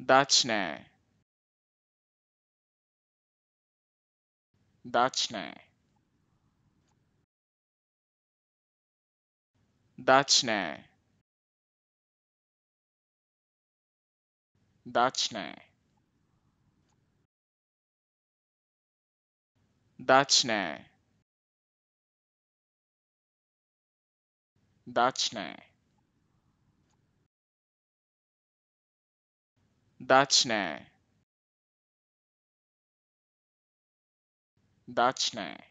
daczne daczne daczne daczne daczne daczne Daczne. Daczne.